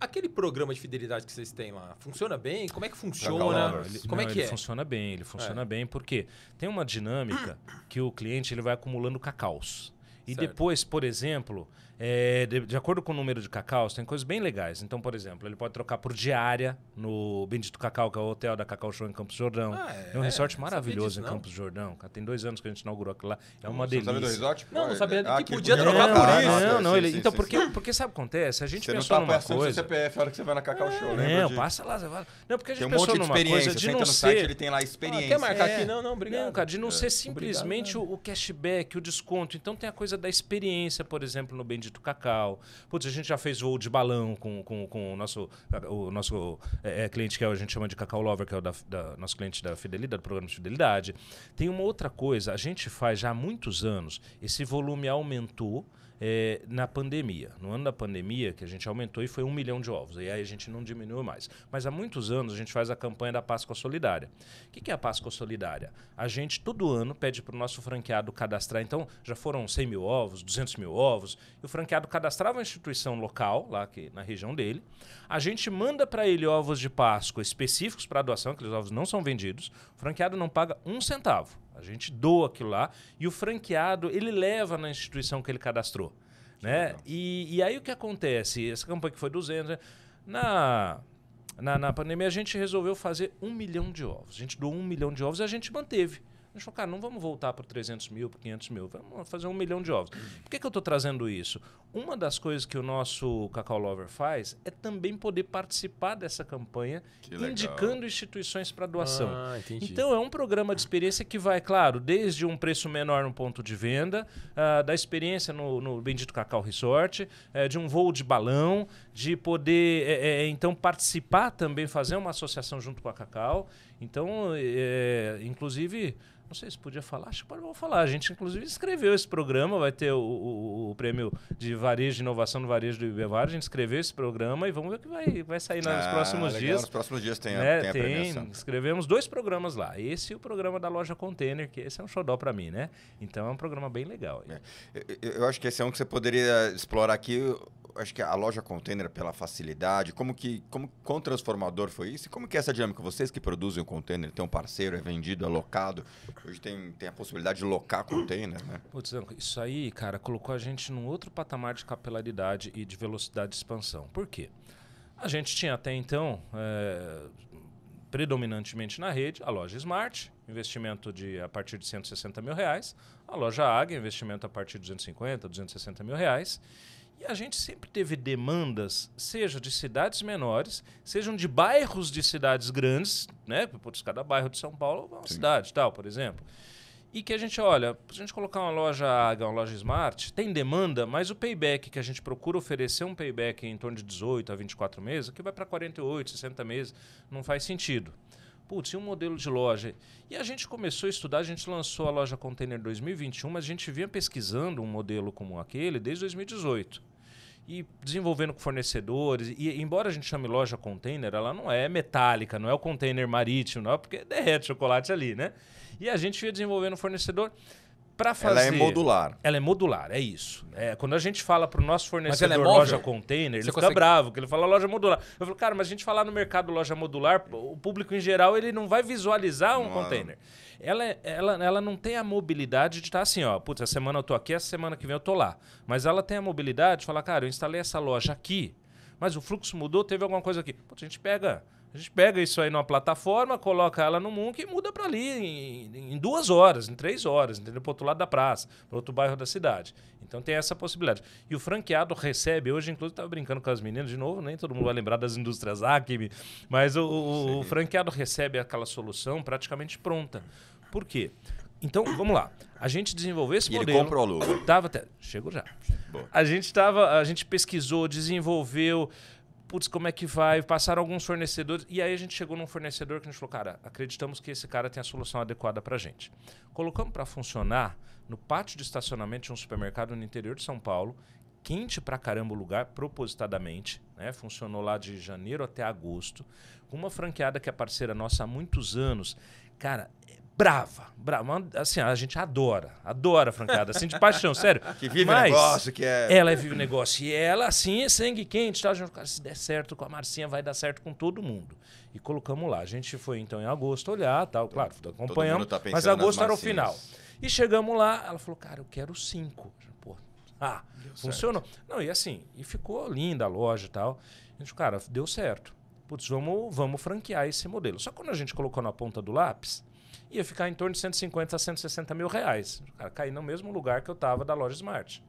aquele programa de fidelidade que vocês têm lá, funciona bem? Como é que funciona? É ele, Como não, é que é? funciona bem, ele funciona é. bem porque tem uma dinâmica que o cliente ele vai acumulando cacaus. E certo. depois, por exemplo, é, de, de, acordo com o número de cacaus, tem coisas bem legais. Então, por exemplo, ele pode trocar por diária no Bendito Cacau, que é o hotel da Cacau Show em Campos Jordão. Ah, é, é, um resort é, maravilhoso em Campos Jordão. Tem dois anos que a gente inaugurou aquilo lá. É uma não, delícia. do resort, não, não sabia ah, que podia trocar por isso. Não, não. não sim, sim, então, sim, porque, porque sabe o que acontece? A gente você pensou não tá numa coisa... Seu CPF a hora que você vai na Cacau é, Show, né? Não, passa lá. Não, porque a gente tem um pensou monte de numa coisa de não ser... ele tem lá ah, experiência. Quer marcar aqui? É. Não, não, obrigado. Não, cara, de não é. ser simplesmente né? o cashback, o desconto. Então tem a coisa da experiência, por exemplo, no Bendito do cacau. Putz, a gente já fez voo de balão com, com, com o nosso, o nosso é, é cliente que é a gente chama de Cacau Lover, que é o da, da, nosso cliente da Fidelidade, do programa de Fidelidade. Tem uma outra coisa, a gente faz já há muitos anos, esse volume aumentou é, na pandemia. No ano da pandemia, que a gente aumentou e foi um milhão de ovos. E aí a gente não diminuiu mais. Mas há muitos anos a gente faz a campanha da Páscoa Solidária. O que, que é a Páscoa Solidária? A gente todo ano pede para o nosso franqueado cadastrar. Então, já foram 100 mil ovos, 200 mil ovos. E o franqueado cadastrava uma instituição local, lá que, na região dele. A gente manda para ele ovos de Páscoa específicos para doação, aqueles ovos não são vendidos. O franqueado não paga um centavo. A gente doa aquilo lá e o franqueado ele leva na instituição que ele cadastrou. Né? E, e, aí o que acontece? Essa campanha que foi 200, né? na, na, na pandemia a gente resolveu fazer um milhão de ovos. A gente doou um milhão de ovos e a gente manteve. Deixa eu, cara, não vamos voltar para 300 mil, para 500 mil, vamos fazer um milhão de ovos. Por que, que eu estou trazendo isso? Uma das coisas que o nosso Cacau Lover faz é também poder participar dessa campanha, indicando instituições para doação. Ah, então, é um programa de experiência que vai, claro, desde um preço menor no ponto de venda, uh, da experiência no, no, Bendito Cacau Resort, uh, de um voo de balão, de poder, uh, então, participar também, fazer uma associação junto com a Cacau. Então, é, inclusive, não sei se podia falar, acho que pode, vou falar. A gente, inclusive, escreveu esse programa, vai ter o, o, o prêmio de varejo, de inovação no varejo do Ibevar. A gente escreveu esse programa e vamos ver o que vai, vai sair nos ah, próximos legal. dias. Nos próximos dias tem, né? a, tem, tem a premiação. Escrevemos dois programas lá. Esse e o programa da loja Container, que esse é um xodó para mim, né? Então é um programa bem legal. É. Eu, eu, acho que esse é um que você poderia explorar aqui acho que a loja container, pela facilidade, como que, como, quão transformador foi isso? E como que é essa dinâmica? Vocês que produzem o container, tem um parceiro, é vendido, é locado, hoje tem, tem a possibilidade de locar container, né? Putz, isso aí, cara, colocou a gente num outro patamar de capilaridade e de velocidade de expansão. Por quê? A gente tinha até então, é, predominantemente na rede, a loja Smart, investimento de a partir de 160 mil reais, a loja Águia, investimento a partir de 250, 260 mil reais, e a gente sempre teve demandas, seja de cidades menores, sejam de bairros de cidades grandes, né? Putz, cada bairro de São Paulo é uma Sim. cidade, tal, por exemplo. E que a gente olha, se a gente colocar uma loja Águia, uma loja Smart, tem demanda, mas o payback que a gente procura oferecer um payback em torno de 18 a 24 meses, que vai para 48, 60 meses, não faz sentido. Putz, e um modelo de loja? E a gente começou a estudar, a gente lançou a loja Container 2021, mas a gente vinha pesquisando um modelo como aquele desde 2018. E desenvolvendo com fornecedores. E embora a gente chame loja container, ela não é metálica, não é o container marítimo, não é porque derrete chocolate ali, né? E a gente ia desenvolvendo fornecedor para fazer. Ela é modular. Ela é modular, é isso. É, quando a gente fala para o nosso fornecedor é loja container, ele Você fica consegue... bravo, que ele fala loja modular. Eu falo, cara, mas a gente falar no mercado loja modular, o público em geral ele não vai visualizar um Mano. container. Ela, é, ela, ela não tem a mobilidade de estar tá assim, ó, putz, a semana eu tô aqui, a semana que vem eu tô lá. Mas ela tem a mobilidade de falar, cara, eu instalei essa loja aqui, mas o fluxo mudou, teve alguma coisa aqui. Putz, a gente pega a gente pega isso aí numa plataforma, coloca ela no Monk e muda para ali em, em, duas horas, em três horas, entendeu? Para outro lado da praça, para outro bairro da cidade. Então tem essa possibilidade. E o franqueado recebe, hoje inclusive estava brincando com as meninas de novo, nem todo mundo vai lembrar das indústrias Acme, mas o, o, o franqueado recebe aquela solução praticamente pronta. Por quê? Então, vamos lá. A gente desenvolveu esse e modelo. Ele comprou o Lula. Tava até, chego já. Boa. A gente tava, a gente pesquisou, desenvolveu, putz, como é que vai? Passaram alguns fornecedores. E aí a gente chegou num fornecedor que a gente falou, cara, acreditamos que esse cara tem a solução adequada para gente. Colocamos para funcionar no pátio de estacionamento de um supermercado no interior de São Paulo, quente pra caramba o lugar, propositadamente. Né? Funcionou lá de janeiro até agosto, com uma franqueada que é parceira nossa há muitos anos. Cara, brava. brava assim, a gente adora, adora a francada, assim, de paixão, sério. Que vive Mas negócio, que é. Ela vive o negócio. E ela, assim, é sangue quente, tá? Gente, cara, se der certo com a Marcinha, vai dar certo com todo mundo. E colocamos lá. A gente foi, então, em agosto olhar, tal, claro, acompanhamos. Tá mas agosto era o final. E chegamos lá, ela falou, cara, eu quero cinco. Pô, ah, deu funcionou. Certo. Não, e assim, e ficou linda a loja e tal. A gente, cara, deu certo. Putz, vamos, vamos franquear esse modelo. Só que quando a gente colocou na ponta do lápis, ia ficar em torno de 150 a 160 mil reais. Cara, cair no mesmo lugar que eu estava da loja Smart.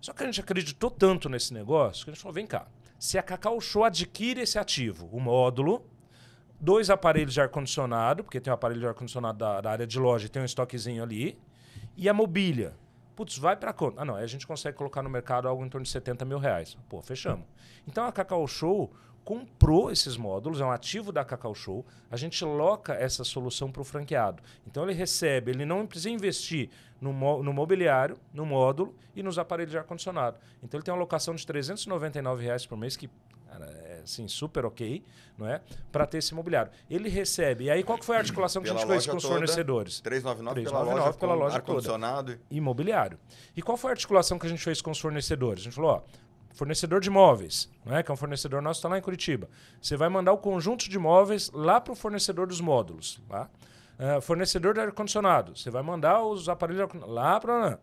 Só que a gente acreditou tanto nesse negócio que a gente falou: vem cá, se a Cacau Show adquire esse ativo, o módulo, dois aparelhos de ar-condicionado, porque tem um aparelho de ar-condicionado da, da, área de loja tem um estoquezinho ali, e a mobília. Putz, vai para conta. Ah, não, a gente consegue colocar no mercado algo em torno de 70 mil reais. Pô, fechamos. Então a Cacau Show comprou esses módulos, é um ativo da Cacau Show, a gente loca essa solução para o franqueado. Então ele recebe, ele não precisa investir no, mo no mobiliário, no módulo e nos aparelhos de ar-condicionado. Então ele tem uma locação de R$ reais por mês, que cara, é assim, super ok, não é? Para ter esse mobiliário. Ele recebe. E aí qual que foi a articulação que a gente fez com os fornecedores? 399, pela loja, pela loja ar-condicionado e imobiliário. E qual foi a articulação que a gente fez com os fornecedores? A gente falou, ó, fornecedor de móveis, né, que é um fornecedor nosso, está lá em Curitiba. Você vai mandar o conjunto de móveis lá para o fornecedor dos módulos. Lá. Tá? Uh, é, fornecedor de ar-condicionado, você vai mandar os aparelhos lá para.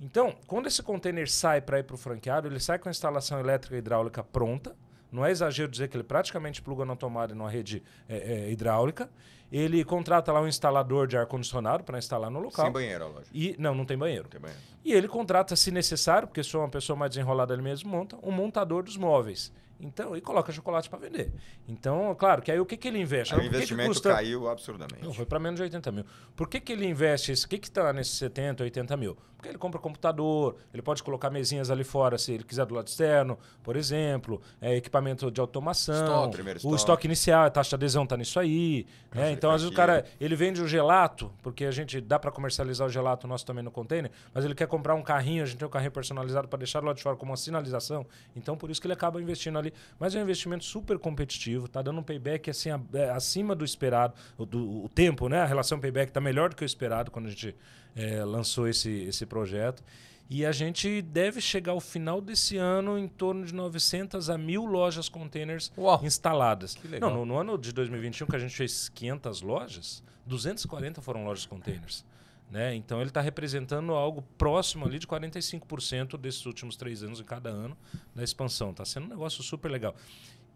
Então, quando esse container sai para ir para o franqueado, ele sai com a instalação elétrica e hidráulica pronta, não é exagero dizer que ele praticamente pluga na tomada numa rede é, é, hidráulica. Ele contrata lá um instalador de ar-condicionado para instalar no local. Sem banheiro, é lógico. E, não, não tem banheiro. Não tem banheiro. E ele contrata, se necessário, porque sou uma pessoa mais desenrolada ele mesmo, monta um montador dos móveis. Então, e coloca chocolate para vender. Então, claro, que aí o que, que ele investe? Aí, o investimento que caiu absurdamente. Não, foi para menos de 80 mil. Por que, que ele investe? O que está nesses 70, 80 mil? Porque ele compra computador, ele pode colocar mesinhas ali fora se ele quiser do lado externo, por exemplo, é, equipamento de automação, o estoque. inicial, a taxa de adesão está nisso aí. Né? Então, às vezes o cara ele vende o gelato, porque a gente dá para comercializar o gelato nosso também no container, mas ele quer comprar um carrinho, a gente tem um carrinho personalizado para deixar do lado de fora como uma sinalização. Então, por isso que ele acaba investindo ali. Mas é um investimento super competitivo, está dando um payback assim, é, acima do esperado, do, o tempo, né? A relação payback está melhor do que o esperado quando a gente é, lançou esse, esse projeto. E a gente deve chegar ao final desse ano em torno de 900 a 1.000 lojas containers Uau, instaladas. Não, no, no, ano de 2021, que a gente fez 500 lojas, 240 foram lojas containers. Né? Então ele está representando algo próximo ali de 45% desses últimos três anos em cada ano da expansão. Está sendo um negócio super legal.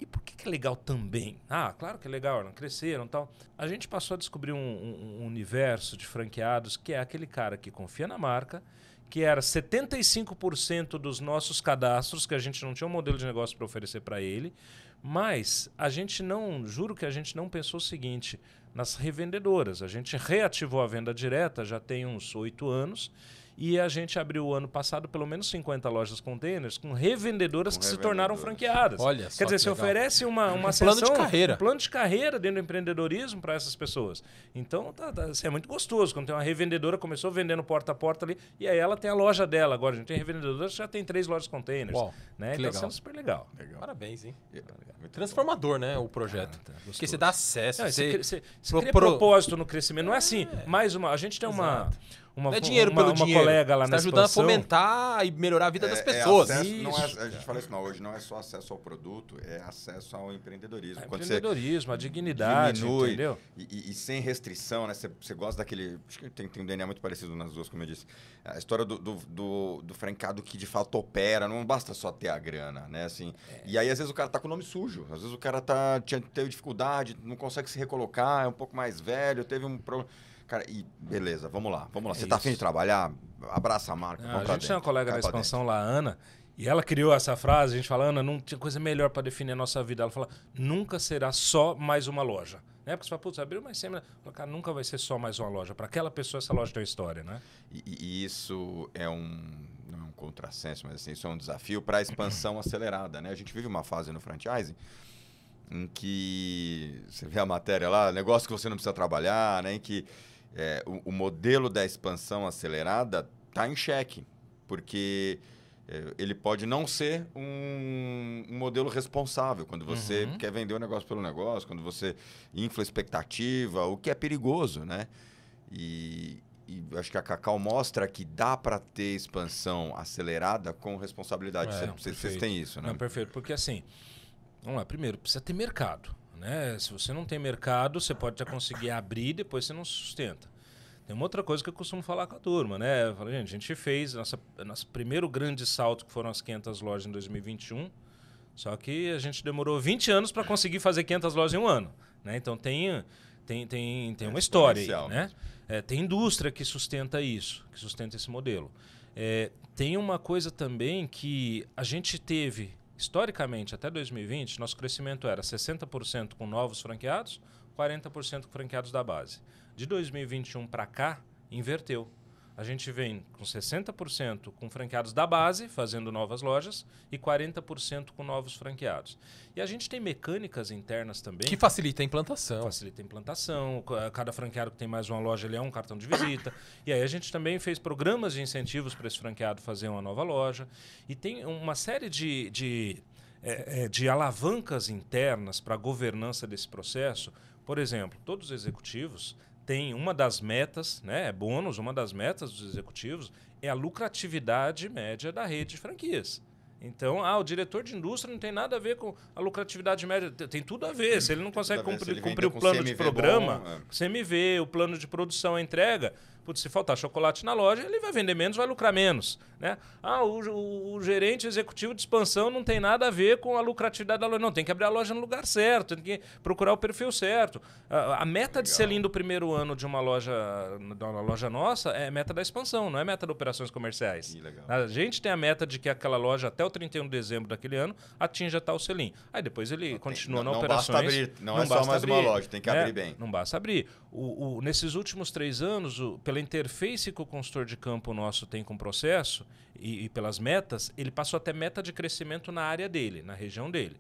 E por que, que é legal também? Ah, claro que é legal, não cresceram e tal. A gente passou a descobrir um, um, um universo de franqueados que é aquele cara que confia na marca, que era 75% dos nossos cadastros, que a gente não tinha um modelo de negócio para oferecer para ele, mas a gente não, juro que a gente não pensou o seguinte, nas revendedoras. A gente reativou a venda direta já tem uns oito anos e a gente abriu o ano passado pelo menos 50 lojas containers com revendedoras com que se tornaram franqueadas. Olha Quer dizer, se oferece uma, uma um sessão, plano de carreira. Um plano de carreira dentro do empreendedorismo para essas pessoas. Então, tá, tá, assim, é muito gostoso quando tem uma revendedora começou vendendo porta a porta ali e aí ela tem a loja dela agora. A gente tem revendedoras já tem três lojas containers. Uau, né? Então, legal. É super legal. legal. Parabéns, hein? É, Transformador, né, o projeto. Ah, tá, Porque você dá acesso, não, você, você, você pro, pro... propósito no crescimento. Não é assim, é. mais uma... A gente tem uma... Uma, não é dinheiro uma, pelo uma dinheiro. colega lá Você na tá ajudando expansão. a fomentar e melhorar a vida é, das é pessoas. É acesso, é, a gente fala isso não, hoje não é só acesso ao produto, é acesso ao empreendedorismo. É empreendedorismo, a dignidade, diminui, entendeu? E, e, e, sem restrição, né? Você, gosta daquele... Acho que tem, tem um DNA muito parecido nas duas, como eu disse. A história do, do, do, do francado que de fato opera, não basta só ter a grana, né? Assim, é. E aí, às vezes, o cara tá com o nome sujo. Às vezes, o cara tá, tinha, teve dificuldade, não consegue se recolocar, é um pouco mais velho, teve um problema Cara, e beleza, vamos lá. Vamos lá. Você está afim de trabalhar? Abraça a marca. a gente tinha uma colega da expansão lá, Ana, e ela criou essa frase. A gente fala, Ana, não tinha coisa melhor para definir a nossa vida. Ela fala, nunca será só mais uma loja. Na né, época você fala, putz, abriu mais sempre. cara, nunca vai ser só mais uma loja. Para aquela pessoa, essa loja tem uma história, né? E, e isso é um não é um contrassenso, mas assim, isso é um desafio para a expansão acelerada. Né? A gente vive uma fase no franchising em que você vê a matéria lá, negócio que você não precisa trabalhar, né? em que é, o, o, modelo da expansão acelerada está em xeque, porque é, ele pode não ser um, um modelo responsável quando você uhum. quer vender o um negócio pelo negócio, quando você infla expectativa, o que é perigoso, né? E, e acho que a Cacau mostra que dá para ter expansão acelerada com responsabilidade. É, vocês, têm isso, né? Não, perfeito, porque assim, vamos lá, primeiro, precisa ter mercado. Né? Se você não tem mercado, você pode já conseguir abrir, depois você não sustenta. Tem uma outra coisa que eu costumo falar com a turma, né? Eu falo, gente, a gente fez nossa, nosso primeiro grande salto, que foram as 500 lojas em 2021, só que a gente demorou 20 anos para conseguir fazer 500 lojas em um ano, né? Então tem, tem, tem, tem é uma história aí, né? né? É, tem indústria que sustenta isso, que sustenta esse modelo. É, tem uma coisa também que a gente teve Historicamente, até 2020, nosso crescimento era 60% com novos franqueados, 40% com franqueados da base. De 2021 para cá, inverteu a gente vem com 60% com franqueados da base, fazendo novas lojas, e 40% com novos franqueados. E a gente tem mecânicas internas também. Que facilita a implantação. Facilita a implantação. Cada franqueado que tem mais uma loja, ele é um cartão de visita. e aí a gente também fez programas de incentivos para esse franqueado fazer uma nova loja. E tem uma série de, de, é, é de alavancas internas para a governança desse processo. Por exemplo, todos os executivos tem uma das metas, né, é bônus, uma das metas dos executivos é a lucratividade média da rede de franquias. Então, ah, o diretor de indústria não tem nada a ver com a lucratividade média. Tem tudo a ver. Se ele não consegue cumprir, cumprir o plano CMV de programa, bom, é. CMV, o plano de produção, a entrega, Putz, se faltar chocolate na loja, ele vai vender menos, vai lucrar menos. Né? Ah, o, o, o, gerente executivo de expansão não tem nada a ver com a lucratividade da loja. Não, tem que abrir a loja no lugar certo, tem que procurar o perfil certo. A, a meta Legal. de selim do primeiro ano de uma loja, de uma loja nossa é meta da expansão, não é meta de operações comerciais. Legal. A gente tem a meta de que aquela loja, até o 31 de dezembro daquele ano, atinja tal selim. Aí depois ele não continua tem, não, na não Basta abrir, não, é só mais abrir, uma loja, tem que né? abrir bem. Não basta abrir. O, o nesses últimos três anos, o, pela pela interface que o consultor de campo nosso tem com o processo e, e pelas metas, ele passou até meta de crescimento na área dele, na região dele.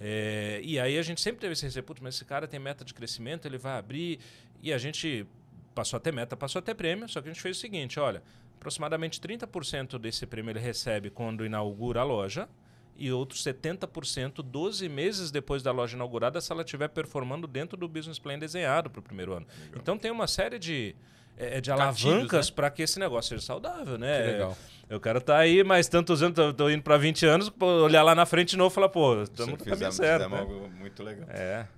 É, e aí a gente sempre teve esse puto mas esse cara tem meta de crescimento, ele vai abrir. E a gente passou até meta, passou até prêmio, só que a gente fez o seguinte: olha, aproximadamente 30% desse prêmio ele recebe quando inaugura a loja, e outros 70%, 12 meses depois da loja inaugurada, se ela estiver performando dentro do business plan desenhado para o primeiro ano. Legal. Então tem uma série de é, é, de alavancas né? para que esse negócio seja saudável, né? Que legal. Eu quero estar tá aí, mas tantos anos, tô, tô indo para 20 anos, olhar lá na frente de novo e falar, pô, estamos no caminho certo. Né? Algo muito legal. É.